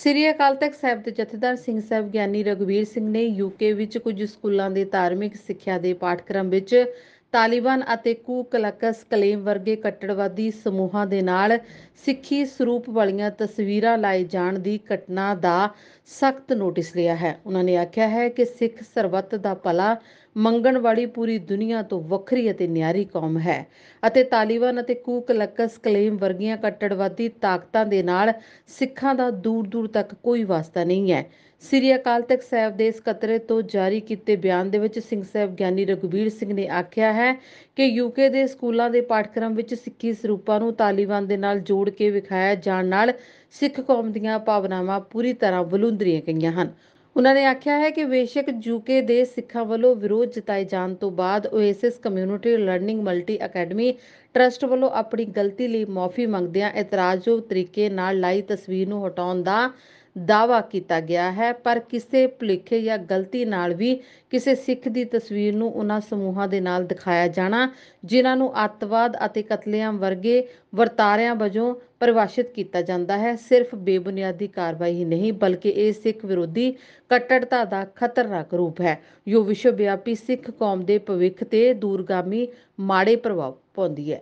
ਸ੍ਰੀ ਅਕਾਲ ਤਖਤ ਸਾਹਿਬ ਦੇ ਜਥੇਦਾਰ ਸਿੰਘ ਸਾਹਿਬ ਗਿਆਨੀ ਰਗਵੀਰ ਸਿੰਘ ਨੇ ਯੂਕੇ ਵਿੱਚ ਕੁਝ ਸਕੂਲਾਂ ਦੇ ਧਾਰਮਿਕ ਸਿੱਖਿਆ ਦੇ ਪਾਠਕ੍ਰਮ ਵਿੱਚ ਤਾਲਿਬਾਨ ਅਤੇ ਕੂ ਕਲਕਸ ਕਲੇਮ ਵਰਗੇ ਕੱਟੜਵਾਦੀ ਸਮੂਹਾਂ ਦੇ ਨਾਲ ਸਿੱਖੀ ਸਰੂਪ ਵਾਲੀਆਂ ਤਸਵੀਰਾਂ ਲਾਏ ਜਾਣ ਦੀ ਘਟਨਾ ਦਾ ਸਖਤ ਨੋਟਿਸ ਲਿਆ ਹੈ ਉਹਨਾਂ ਨੇ ਆਖਿਆ ਹੈ ਕਿ ਸਿੱਖ ਸਰਬੱਤ ਦਾ ਭਲਾ ਮੰਗਣ ਵਾਲੀ ਪੂਰੀ ਦੁਨੀਆ ਤੋਂ ਵੱਖਰੀ ਅਤੇ ਨਿਆਰੀ ਕੌਮ ਹੈ ਅਤੇ ਤਾਲਿਬਾਨ ਅਤੇ ਕੂਕਲਕਸ ਕਲੇਮ ਵਰਗੀਆਂ ਕੱਟੜਵਾਦੀ ਤਾਕਤਾਂ ਦੇ ਨਾਲ ਸਿੱਖਾਂ ਦਾ ਦੂਰ ਦੂਰ ਤੱਕ ਕੋਈ ਵਾਸਤਾ ਨਹੀਂ ਹੈ ਸ੍ਰੀ ਅਕਾਲ ਤਖਤ ਸਾਹਿਬ ਦੇ ਇਸ ਕਤਰੇ ਤੋਂ ਜਾਰੀ ਕੀਤੇ ਬਿਆਨ ਦੇ ਵਿੱਚ ਸਿੰਘ ਸਾਹਿਬ ਗਿਆਨੀ ਰਗਵੀਰ ਸਿੰਘ ਨੇ ਆਖਿਆ ਹੈ ਕਿ ਯੂਕੇ ਦੇ ਸਕੂਲਾਂ ਦੇ ਪਾਠਕ੍ਰਮ ਵਿੱਚ ਸਿੱਖੀ ਸਰੂਪਾਂ ਨੂੰ ਤਾਲਿਬਾਨ ਦੇ ਨਾਲ ਜੋੜ ਕੇ ਵਿਖਾਇਆ ਜਾਣ ਨਾਲ ਸਿੱਖ ਕੌਮ ਦੀਆਂ ਭਾਵਨਾਵਾਂ ਪੂਰੀ ਤਰ੍ਹਾਂ ਬਲੁੰਦਰੀਆਂ ਗਈਆਂ ਹਨ ਉਹਨਾਂ ਨੇ ਆਖਿਆ ਹੈ ਕਿ ਬੇਸ਼ੱਕ ਯੂਕੇ ਦੇ ਸਿੱਖਾਂ ਵੱਲੋਂ ਵਿਰੋਧ ਜਤਾਏ ਜਾਣ ਤੋਂ ਬਾਅਦ Oasis community learning multi academy trust ਵੱਲੋਂ ਆਪਣੀ ਗਲਤੀ ਲਈ ਮਾਫੀ ਮੰਗਦਿਆਂ ਇਤਰਾਜ਼ਯੋਗ ਤਰੀਕੇ ਨਾਲ ਲਾਈ ਤਸਵੀਰ ਨੂੰ ਹਟਾਉਣ ਦਾ ਦਾਵਾ ਕੀਤਾ ਗਿਆ ਹੈ ਪਰ ਕਿਸੇ ਭੁਲੇਖੇ ਜਾਂ ਗਲਤੀ ਨਾਲ ਵੀ ਕਿਸੇ ਸਿੱਖ ਦੀ ਤਸਵੀਰ ਨੂੰ ਉਹਨਾਂ ਸਮੂਹਾਂ ਦੇ ਨਾਲ ਦਿਖਾਇਆ ਜਾਣਾ ਜਿਨ੍ਹਾਂ ਨੂੰ ਅੱਤਵਾਦ ਅਤੇ ਕਤਲੇਆਮ ਵਰਗੇ ਵਰਤਾਰਿਆਂ ਵਜੋਂ ਪਰਿਭਾਸ਼ਿਤ ਕੀਤਾ ਜਾਂਦਾ ਹੈ ਸਿਰਫ ਬੇਬੁਨਿਆਦੀ ਕਾਰਵਾਈ ਹੀ ਨਹੀਂ ਬਲਕਿ ਇਹ ਸਿੱਖ ਵਿਰੋਧੀ ਕਟੜਤਾ ਦਾ ਖਤਰਨਾਕ ਰੂਪ ਹੈ ਜੋ ਵਿਸ਼ਵਵਿਆਪੀ ਸਿੱਖ ਕੌਮ ਦੇ ਭਵਿੱਖ ਤੇ ਦੂਰਗਾਮੀ ਮਾੜੇ ਪ੍ਰਭਾਵ ਪਾਉਂਦੀ ਹੈ